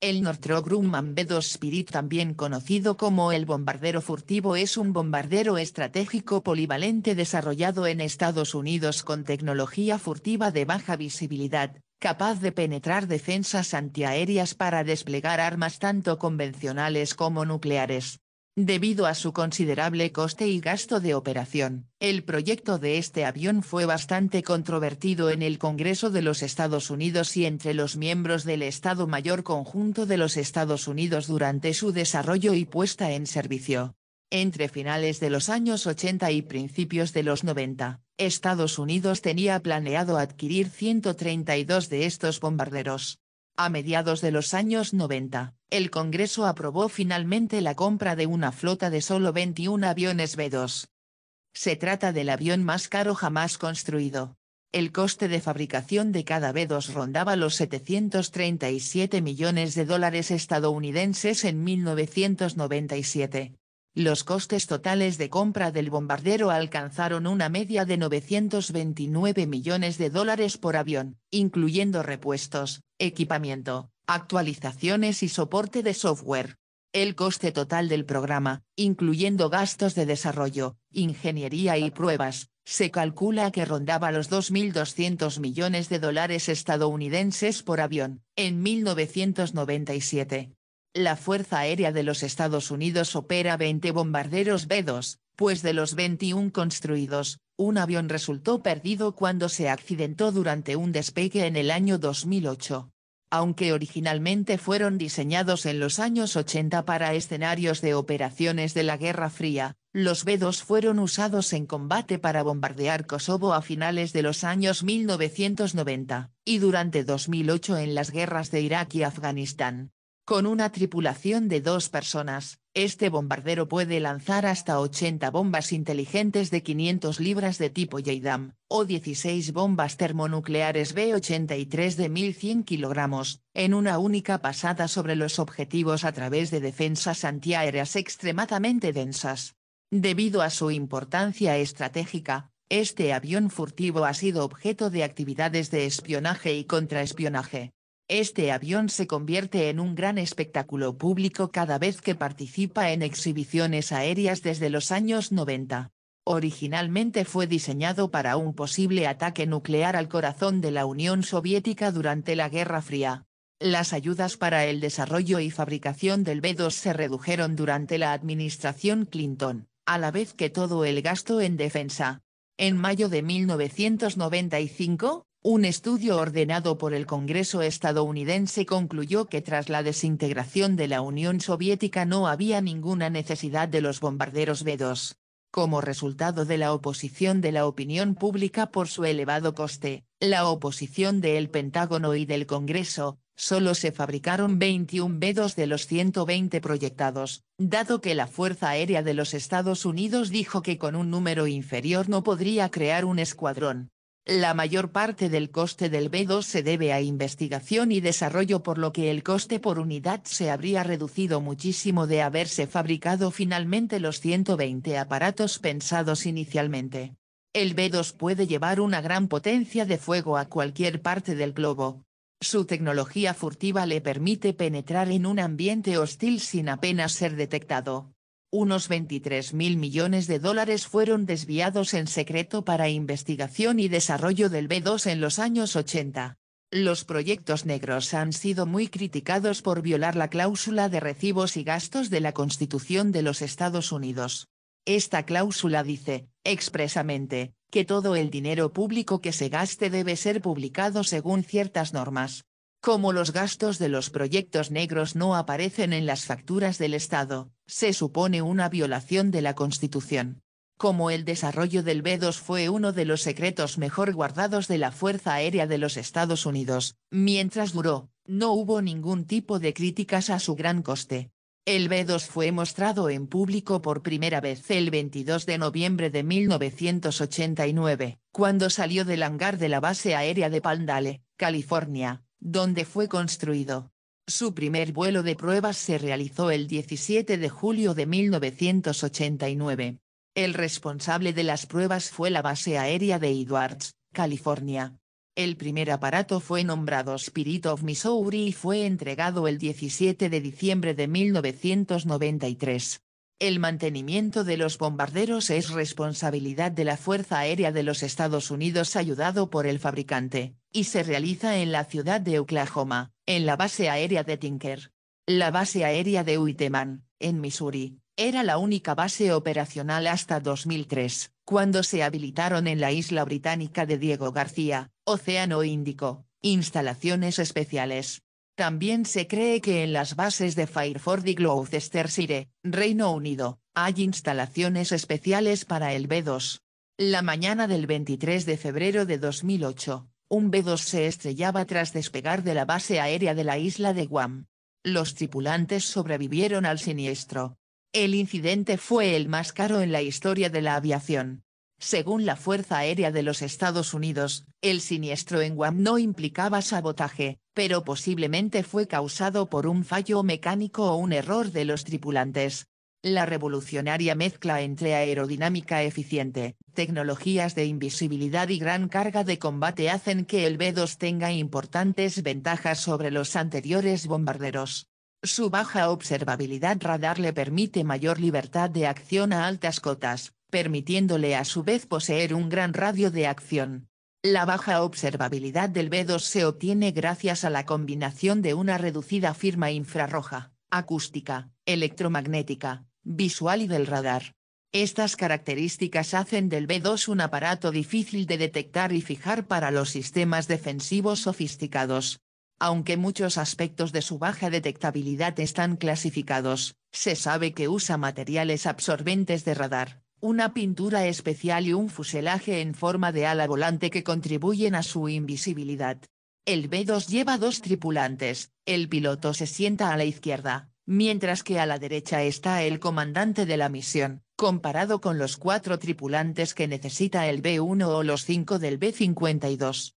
El Grumman B-2 Spirit también conocido como el bombardero furtivo es un bombardero estratégico polivalente desarrollado en Estados Unidos con tecnología furtiva de baja visibilidad, capaz de penetrar defensas antiaéreas para desplegar armas tanto convencionales como nucleares. Debido a su considerable coste y gasto de operación, el proyecto de este avión fue bastante controvertido en el Congreso de los Estados Unidos y entre los miembros del Estado Mayor Conjunto de los Estados Unidos durante su desarrollo y puesta en servicio. Entre finales de los años 80 y principios de los 90, Estados Unidos tenía planeado adquirir 132 de estos bombarderos. A mediados de los años 90, el Congreso aprobó finalmente la compra de una flota de solo 21 aviones B-2. Se trata del avión más caro jamás construido. El coste de fabricación de cada B-2 rondaba los 737 millones de dólares estadounidenses en 1997, los costes totales de compra del bombardero alcanzaron una media de 929 millones de dólares por avión, incluyendo repuestos, equipamiento, actualizaciones y soporte de software. El coste total del programa, incluyendo gastos de desarrollo, ingeniería y pruebas, se calcula que rondaba los 2.200 millones de dólares estadounidenses por avión, en 1997. La Fuerza Aérea de los Estados Unidos opera 20 bombarderos B-2, pues de los 21 construidos, un avión resultó perdido cuando se accidentó durante un despegue en el año 2008. Aunque originalmente fueron diseñados en los años 80 para escenarios de operaciones de la Guerra Fría, los B-2 fueron usados en combate para bombardear Kosovo a finales de los años 1990, y durante 2008 en las guerras de Irak y Afganistán. Con una tripulación de dos personas, este bombardero puede lanzar hasta 80 bombas inteligentes de 500 libras de tipo JDAM, o 16 bombas termonucleares B-83 de 1.100 kilogramos, en una única pasada sobre los objetivos a través de defensas antiaéreas extremadamente densas. Debido a su importancia estratégica, este avión furtivo ha sido objeto de actividades de espionaje y contraespionaje. Este avión se convierte en un gran espectáculo público cada vez que participa en exhibiciones aéreas desde los años 90. Originalmente fue diseñado para un posible ataque nuclear al corazón de la Unión Soviética durante la Guerra Fría. Las ayudas para el desarrollo y fabricación del B-2 se redujeron durante la administración Clinton, a la vez que todo el gasto en defensa. En mayo de 1995, un estudio ordenado por el Congreso estadounidense concluyó que tras la desintegración de la Unión Soviética no había ninguna necesidad de los bombarderos B-2. Como resultado de la oposición de la opinión pública por su elevado coste, la oposición del Pentágono y del Congreso, solo se fabricaron 21 B-2 de los 120 proyectados, dado que la Fuerza Aérea de los Estados Unidos dijo que con un número inferior no podría crear un escuadrón. La mayor parte del coste del B2 se debe a investigación y desarrollo por lo que el coste por unidad se habría reducido muchísimo de haberse fabricado finalmente los 120 aparatos pensados inicialmente. El B2 puede llevar una gran potencia de fuego a cualquier parte del globo. Su tecnología furtiva le permite penetrar en un ambiente hostil sin apenas ser detectado unos 23 mil millones de dólares fueron desviados en secreto para investigación y desarrollo del B2 en los años 80. Los proyectos negros han sido muy criticados por violar la cláusula de recibos y gastos de la Constitución de los Estados Unidos. Esta cláusula dice, expresamente, que todo el dinero público que se gaste debe ser publicado según ciertas normas. Como los gastos de los proyectos negros no aparecen en las facturas del Estado, se supone una violación de la Constitución. Como el desarrollo del B-2 fue uno de los secretos mejor guardados de la Fuerza Aérea de los Estados Unidos, mientras duró, no hubo ningún tipo de críticas a su gran coste. El B-2 fue mostrado en público por primera vez el 22 de noviembre de 1989, cuando salió del hangar de la base aérea de Palmdale, California, donde fue construido. Su primer vuelo de pruebas se realizó el 17 de julio de 1989. El responsable de las pruebas fue la base aérea de Edwards, California. El primer aparato fue nombrado Spirit of Missouri y fue entregado el 17 de diciembre de 1993. El mantenimiento de los bombarderos es responsabilidad de la Fuerza Aérea de los Estados Unidos ayudado por el fabricante, y se realiza en la ciudad de Oklahoma, en la base aérea de Tinker. La base aérea de Uiteman, en Missouri, era la única base operacional hasta 2003, cuando se habilitaron en la isla británica de Diego García, Océano Índico, instalaciones especiales. También se cree que en las bases de Fireford y Gloucestershire, Reino Unido, hay instalaciones especiales para el B-2. La mañana del 23 de febrero de 2008, un B-2 se estrellaba tras despegar de la base aérea de la isla de Guam. Los tripulantes sobrevivieron al siniestro. El incidente fue el más caro en la historia de la aviación. Según la Fuerza Aérea de los Estados Unidos, el siniestro en Guam no implicaba sabotaje, pero posiblemente fue causado por un fallo mecánico o un error de los tripulantes, la revolucionaria mezcla entre aerodinámica eficiente, tecnologías de invisibilidad y gran carga de combate hacen que el B-2 tenga importantes ventajas sobre los anteriores bombarderos. Su baja observabilidad radar le permite mayor libertad de acción a altas cotas, permitiéndole a su vez poseer un gran radio de acción. La baja observabilidad del B-2 se obtiene gracias a la combinación de una reducida firma infrarroja, acústica, electromagnética, visual y del radar. Estas características hacen del B2 un aparato difícil de detectar y fijar para los sistemas defensivos sofisticados. Aunque muchos aspectos de su baja detectabilidad están clasificados, se sabe que usa materiales absorbentes de radar, una pintura especial y un fuselaje en forma de ala volante que contribuyen a su invisibilidad. El B2 lleva dos tripulantes, el piloto se sienta a la izquierda, mientras que a la derecha está el comandante de la misión, comparado con los cuatro tripulantes que necesita el B-1 o los cinco del B-52.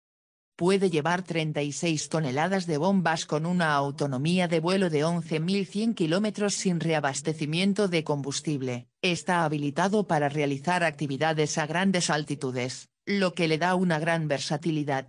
Puede llevar 36 toneladas de bombas con una autonomía de vuelo de 11.100 kilómetros sin reabastecimiento de combustible. Está habilitado para realizar actividades a grandes altitudes, lo que le da una gran versatilidad.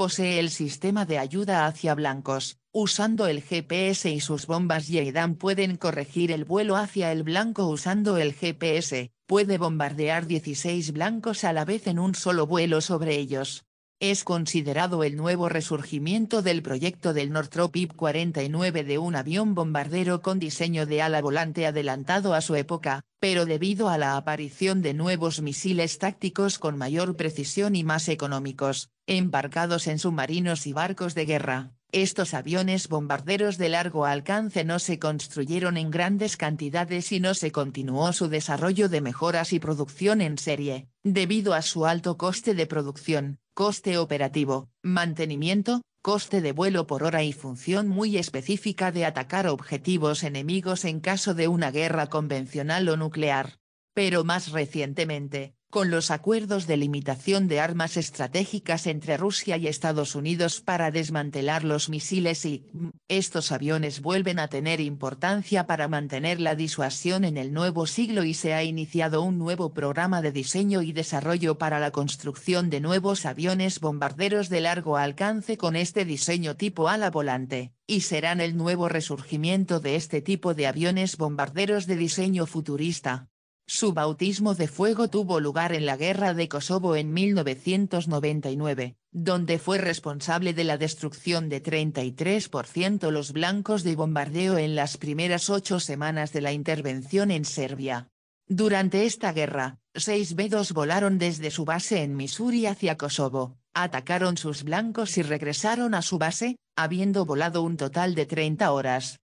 Posee el sistema de ayuda hacia blancos. Usando el GPS y sus bombas Yeidam pueden corregir el vuelo hacia el blanco usando el GPS. Puede bombardear 16 blancos a la vez en un solo vuelo sobre ellos es considerado el nuevo resurgimiento del proyecto del Northrop IP-49 de un avión bombardero con diseño de ala volante adelantado a su época, pero debido a la aparición de nuevos misiles tácticos con mayor precisión y más económicos, embarcados en submarinos y barcos de guerra, estos aviones bombarderos de largo alcance no se construyeron en grandes cantidades y no se continuó su desarrollo de mejoras y producción en serie, debido a su alto coste de producción, coste operativo, mantenimiento, coste de vuelo por hora y función muy específica de atacar objetivos enemigos en caso de una guerra convencional o nuclear. Pero más recientemente, con los acuerdos de limitación de armas estratégicas entre Rusia y Estados Unidos para desmantelar los misiles y, mm, estos aviones vuelven a tener importancia para mantener la disuasión en el nuevo siglo y se ha iniciado un nuevo programa de diseño y desarrollo para la construcción de nuevos aviones bombarderos de largo alcance con este diseño tipo ala volante, y serán el nuevo resurgimiento de este tipo de aviones bombarderos de diseño futurista, su bautismo de fuego tuvo lugar en la Guerra de Kosovo en 1999, donde fue responsable de la destrucción de 33% los blancos de bombardeo en las primeras ocho semanas de la intervención en Serbia. Durante esta guerra, seis B-2 volaron desde su base en Missouri hacia Kosovo, atacaron sus blancos y regresaron a su base, habiendo volado un total de 30 horas,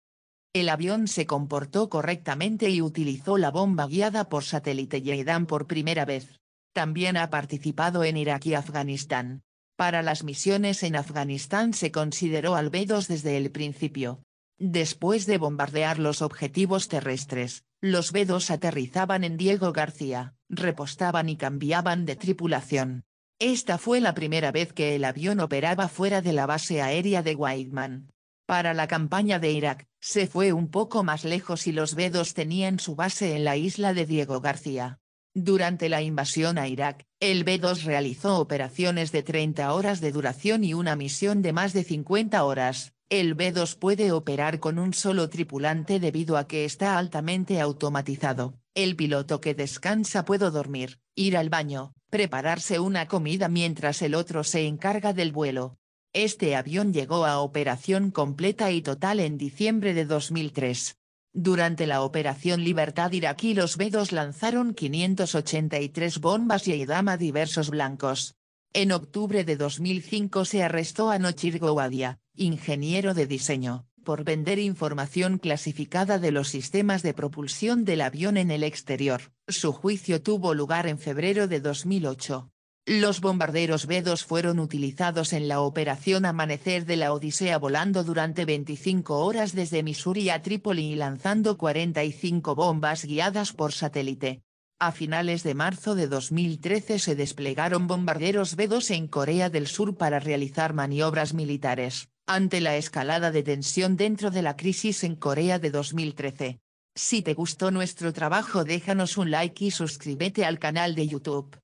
el avión se comportó correctamente y utilizó la bomba guiada por satélite Yedan por primera vez. También ha participado en Irak y Afganistán. Para las misiones en Afganistán se consideró al B-2 desde el principio. Después de bombardear los objetivos terrestres, los B-2 aterrizaban en Diego García, repostaban y cambiaban de tripulación. Esta fue la primera vez que el avión operaba fuera de la base aérea de Whiteman. Para la campaña de Irak, se fue un poco más lejos y los B-2 tenían su base en la isla de Diego García. Durante la invasión a Irak, el B-2 realizó operaciones de 30 horas de duración y una misión de más de 50 horas. El B-2 puede operar con un solo tripulante debido a que está altamente automatizado. El piloto que descansa puede dormir, ir al baño, prepararse una comida mientras el otro se encarga del vuelo. Este avión llegó a operación completa y total en diciembre de 2003. Durante la Operación Libertad iraquí los b lanzaron 583 bombas y aidama a diversos blancos. En octubre de 2005 se arrestó a Nochir Gowadia, ingeniero de diseño, por vender información clasificada de los sistemas de propulsión del avión en el exterior. Su juicio tuvo lugar en febrero de 2008. Los bombarderos B-2 fueron utilizados en la Operación Amanecer de la Odisea volando durante 25 horas desde Missouri a Trípoli y lanzando 45 bombas guiadas por satélite. A finales de marzo de 2013 se desplegaron bombarderos B-2 en Corea del Sur para realizar maniobras militares, ante la escalada de tensión dentro de la crisis en Corea de 2013. Si te gustó nuestro trabajo déjanos un like y suscríbete al canal de YouTube.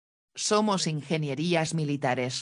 Somos ingenierías militares.